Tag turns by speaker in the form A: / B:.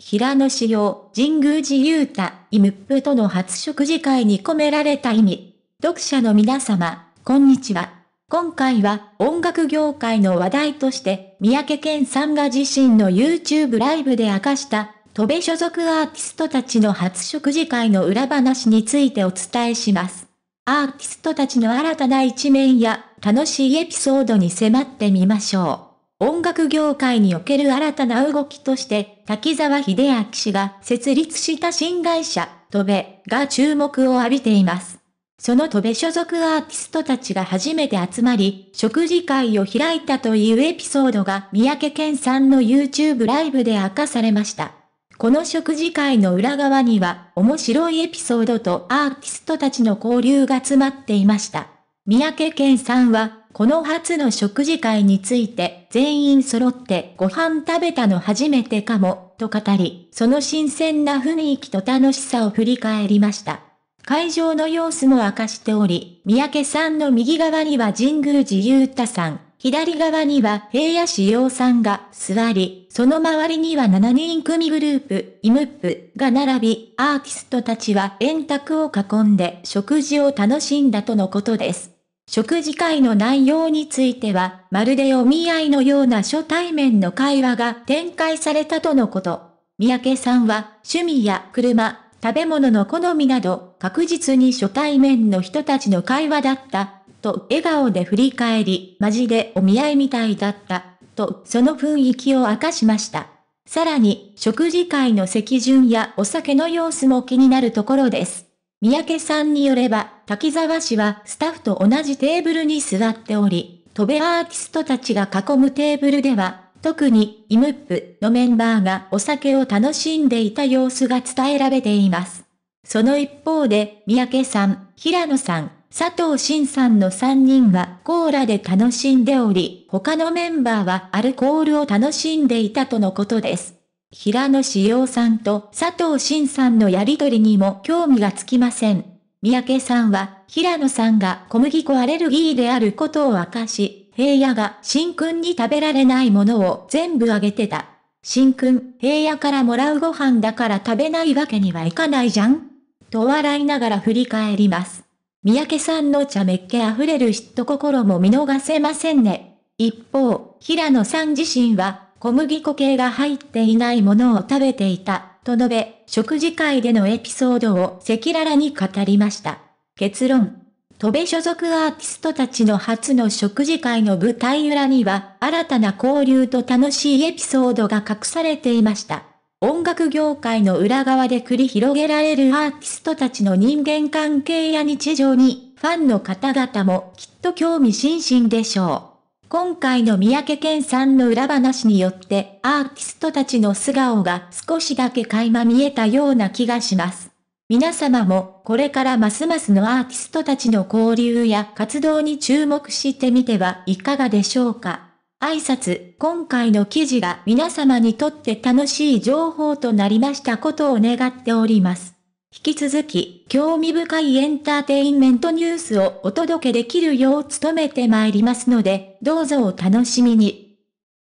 A: 平野紫耀、神宮寺勇太、イムップとの初食事会に込められた意味。読者の皆様、こんにちは。今回は音楽業界の話題として、三宅健さんが自身の YouTube ライブで明かした、戸部所属アーティストたちの初食事会の裏話についてお伝えします。アーティストたちの新たな一面や楽しいエピソードに迫ってみましょう。音楽業界における新たな動きとして、滝沢秀明氏が設立した新会社、トベが注目を浴びています。そのトベ所属アーティストたちが初めて集まり、食事会を開いたというエピソードが三宅健さんの YouTube ライブで明かされました。この食事会の裏側には、面白いエピソードとアーティストたちの交流が詰まっていました。三宅健さんは、この初の食事会について、全員揃ってご飯食べたの初めてかも、と語り、その新鮮な雰囲気と楽しさを振り返りました。会場の様子も明かしており、三宅さんの右側には神宮寺雄太さん、左側には平野志陽さんが座り、その周りには7人組グループ、イムップが並び、アーティストたちは円卓を囲んで食事を楽しんだとのことです。食事会の内容については、まるでお見合いのような初対面の会話が展開されたとのこと。三宅さんは、趣味や車、食べ物の好みなど、確実に初対面の人たちの会話だった、と笑顔で振り返り、マジでお見合いみたいだった、と、その雰囲気を明かしました。さらに、食事会の席順やお酒の様子も気になるところです。三宅さんによれば、滝沢氏はスタッフと同じテーブルに座っており、飛べアーティストたちが囲むテーブルでは、特にイムップのメンバーがお酒を楽しんでいた様子が伝えられています。その一方で、三宅さん、平野さん、佐藤慎さんの3人はコーラで楽しんでおり、他のメンバーはアルコールを楽しんでいたとのことです。平野志陽さんと佐藤慎さんのやりとりにも興味がつきません。三宅さんは、平野さんが小麦粉アレルギーであることを明かし、平野が新君に食べられないものを全部あげてた。新君、平野からもらうご飯だから食べないわけにはいかないじゃんと笑いながら振り返ります。三宅さんの茶目っ気溢れる嫉妬心も見逃せませんね。一方、平野さん自身は小麦粉系が入っていないものを食べていた、と述べ、食事会でのエピソードを赤裸々に語りました。結論。戸部所属アーティストたちの初の食事会の舞台裏には、新たな交流と楽しいエピソードが隠されていました。音楽業界の裏側で繰り広げられるアーティストたちの人間関係や日常に、ファンの方々もきっと興味津々でしょう。今回の三宅健さんの裏話によってアーティストたちの素顔が少しだけ垣間見えたような気がします。皆様もこれからますますのアーティストたちの交流や活動に注目してみてはいかがでしょうか。挨拶、今回の記事が皆様にとって楽しい情報となりましたことを願っております。引き続き、興味深いエンターテインメントニュースをお届けできるよう努めてまいりますので、どうぞお楽しみに。